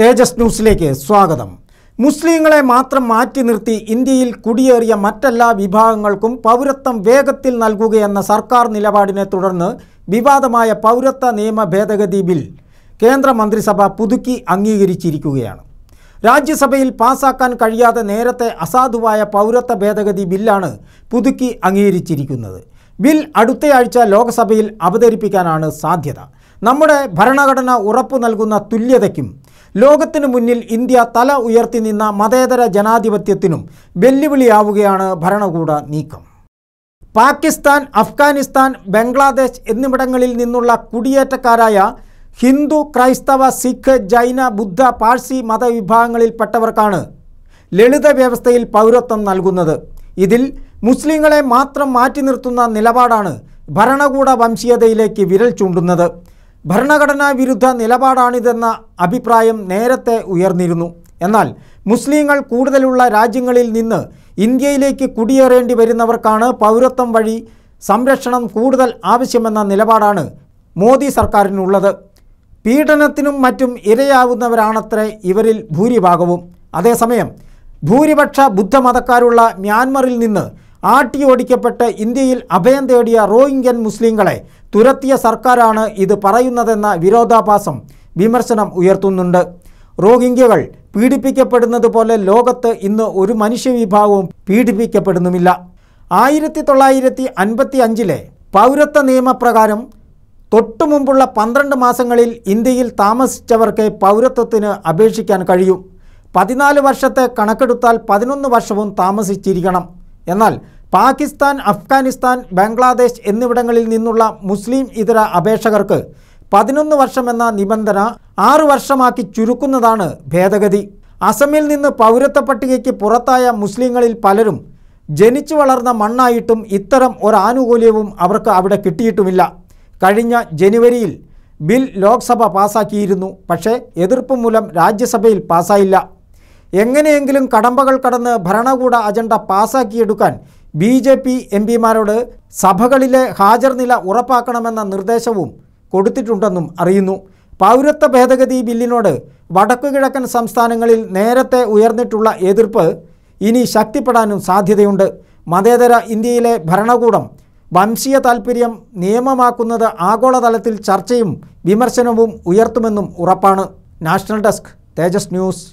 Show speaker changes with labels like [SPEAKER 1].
[SPEAKER 1] തേജസ് ന്യൂസിലേക്ക് സ്വാഗതം മുസ്ലിങ്ങളെ മാത്രം മാറ്റി നിർത്തി ഇന്ത്യയിൽ കുടിയേറിയ മറ്റെല്ലാ വിഭാഗങ്ങൾക്കും പൗരത്വം വേഗത്തിൽ നൽകുകയെന്ന സർക്കാർ നിലപാടിനെ തുടർന്ന് വിവാദമായ പൗരത്വ നിയമ ഭേദഗതി ബിൽ കേന്ദ്രമന്ത്രിസഭ പുതുക്കി അംഗീകരിച്ചിരിക്കുകയാണ് രാജ്യസഭയിൽ പാസാക്കാൻ കഴിയാതെ നേരത്തെ അസാധുവായ പൗരത്വ ഭേദഗതി ബില്ലാണ് പുതുക്കി അംഗീകരിച്ചിരിക്കുന്നത് ബിൽ അടുത്തയാഴ്ച ലോക്സഭയിൽ അവതരിപ്പിക്കാനാണ് സാധ്യത നമ്മുടെ ഭരണഘടന ഉറപ്പു നൽകുന്ന തുല്യതയ്ക്കും ലോകത്തിനു മുന്നിൽ ഇന്ത്യ തല ഉയർത്തി നിന്ന മതേതര ജനാധിപത്യത്തിനും വെല്ലുവിളിയാവുകയാണ് ഭരണകൂട നീക്കം പാകിസ്ഥാൻ അഫ്ഗാനിസ്ഥാൻ ബംഗ്ലാദേശ് എന്നിവിടങ്ങളിൽ നിന്നുള്ള കുടിയേറ്റക്കാരായ ഹിന്ദു ക്രൈസ്തവ സിഖ് ജൈന ബുദ്ധ പാഴ്സി മതവിഭാഗങ്ങളിൽപ്പെട്ടവർക്കാണ് ലളിത വ്യവസ്ഥയിൽ പൗരത്വം നൽകുന്നത് ഇതിൽ മുസ്ലിങ്ങളെ മാത്രം മാറ്റി നിർത്തുന്ന നിലപാടാണ് ഭരണകൂട വംശീയതയിലേക്ക് വിരൽ ചൂണ്ടുന്നത് ഭരണഘടനാ വിരുദ്ധ നിലപാടാണിതെന്ന അഭിപ്രായം നേരത്തെ ഉയർന്നിരുന്നു എന്നാൽ മുസ്ലിങ്ങൾ കൂടുതലുള്ള രാജ്യങ്ങളിൽ നിന്ന് ഇന്ത്യയിലേക്ക് കുടിയേറേണ്ടി വരുന്നവർക്കാണ് പൗരത്വം വഴി സംരക്ഷണം കൂടുതൽ ആവശ്യമെന്ന നിലപാടാണ് മോദി സർക്കാരിനുള്ളത് പീഡനത്തിനും മറ്റും ഇരയാവുന്നവരാണത്രേ ഇവരിൽ ഭൂരിഭാഗവും അതേസമയം ഭൂരിപക്ഷ ബുദ്ധമതക്കാരുള്ള മ്യാൻമറിൽ നിന്ന് ആട്ടി ഓടിക്കപ്പെട്ട് ഇന്ത്യയിൽ അഭയം തേടിയ റോഹിംഗ്യൻ മുസ്ലിങ്ങളെ തുരത്തിയ സർക്കാരാണ് ഇത് പറയുന്നതെന്ന വിരോധാഭാസം വിമർശനം ഉയർത്തുന്നുണ്ട് റോഹിംഗ്യകൾ പീഡിപ്പിക്കപ്പെടുന്നത് പോലെ ലോകത്ത് ഇന്ന് ഒരു മനുഷ്യവിഭാഗവും പീഡിപ്പിക്കപ്പെടുന്നുമില്ല ആയിരത്തി തൊള്ളായിരത്തി അൻപത്തി അഞ്ചിലെ പൗരത്വ നിയമപ്രകാരം തൊട്ടു മുമ്പുള്ള പന്ത്രണ്ട് മാസങ്ങളിൽ ഇന്ത്യയിൽ താമസിച്ചവർക്ക് പൗരത്വത്തിന് അപേക്ഷിക്കാൻ കഴിയും പതിനാല് വർഷത്തെ കണക്കെടുത്താൽ പതിനൊന്ന് വർഷവും താമസിച്ചിരിക്കണം എന്നാൽ പാകിസ്ഥാൻ അഫ്ഗാനിസ്ഥാൻ ബംഗ്ലാദേശ് എന്നിവിടങ്ങളിൽ നിന്നുള്ള മുസ്ലിം ഇതര അപേക്ഷകർക്ക് പതിനൊന്ന് വർഷമെന്ന നിബന്ധന ആറ് വർഷമാക്കി ചുരുക്കുന്നതാണ് ഭേദഗതി അസമിൽ നിന്ന് പൗരത്വ പട്ടികയ്ക്ക് പുറത്തായ മുസ്ലിങ്ങളിൽ പലരും ജനിച്ചു വളർന്ന മണ്ണായിട്ടും ഇത്തരം ഒരാനുകൂല്യവും അവർക്ക് അവിടെ കിട്ടിയിട്ടുമില്ല കഴിഞ്ഞ ജനുവരിയിൽ ബിൽ ലോക്സഭ പാസാക്കിയിരുന്നു പക്ഷേ എതിർപ്പ് മൂലം രാജ്യസഭയിൽ പാസായില്ല എങ്ങനെയെങ്കിലും കടമ്പകൾ കടന്ന് ഭരണകൂട അജണ്ട പാസാക്കിയെടുക്കാൻ ബി ജെ പി എം പിമാരോട് സഭകളിലെ ഹാജർ നില ഉറപ്പാക്കണമെന്ന നിർദ്ദേശവും കൊടുത്തിട്ടുണ്ടെന്നും അറിയുന്നു പൗരത്വ ഭേദഗതി ബില്ലിനോട് വടക്കുകിഴക്കൻ സംസ്ഥാനങ്ങളിൽ നേരത്തെ ഉയർന്നിട്ടുള്ള എതിർപ്പ് ഇനി ശക്തിപ്പെടാനും സാധ്യതയുണ്ട് മതേതര ഇന്ത്യയിലെ ഭരണകൂടം വംശീയ താൽപ്പര്യം നിയമമാക്കുന്നത് ആഗോളതലത്തിൽ ചർച്ചയും വിമർശനവും ഉയർത്തുമെന്നും ഉറപ്പാണ് നാഷണൽ ഡെസ്ക് തേജസ് ന്യൂസ്